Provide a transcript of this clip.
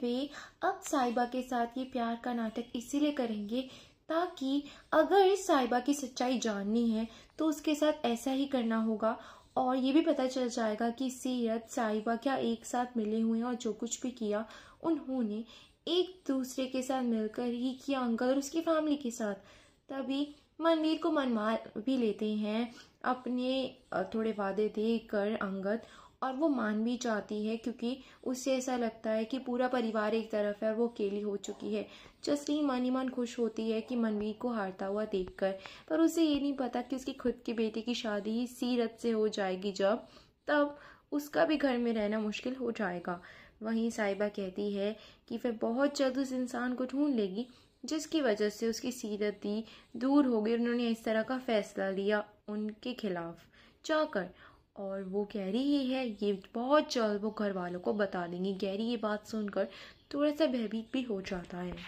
पे अब साहिबा के साथ ये प्यार का नाटक इसीलिए करेंगे ताकि अगर इस साहिबा की सच्चाई जाननी है तो उसके साथ ऐसा ही करना होगा और ये भी पता चल जाएगा कि सीरत साहिबा क्या एक साथ मिले हुए हैं और जो कुछ भी किया उन्होंने एक दूसरे के साथ मिलकर ही किया अंकल और उसकी फैमिली के साथ तभी मनवीर को मनवा भी लेते हैं अपने थोड़े वादे देकर अंगद और वो मान भी जाती है क्योंकि उससे ऐसा लगता है कि पूरा परिवार एक तरफ है और वो अकेली हो चुकी है जसलीन मान ही मान खुश होती है कि मनवीर को हारता हुआ देखकर पर उसे ये नहीं पता कि उसकी खुद के बेटे की शादी सीरत से हो जाएगी जब तब उसका भी घर में रहना मुश्किल हो जाएगा वहीं साहिबा कहती है कि वह बहुत जल्द उस इंसान को ढूंढ लेगी जिसकी वजह से उसकी सीरत ही दूर हो गई उन्होंने इस तरह का फैसला लिया उनके खिलाफ जाकर और वो रही ही है ये बहुत जल्द वो घर वालों को बता देंगी गैरी ये बात सुनकर थोड़ा सा भयभीत भी हो जाता है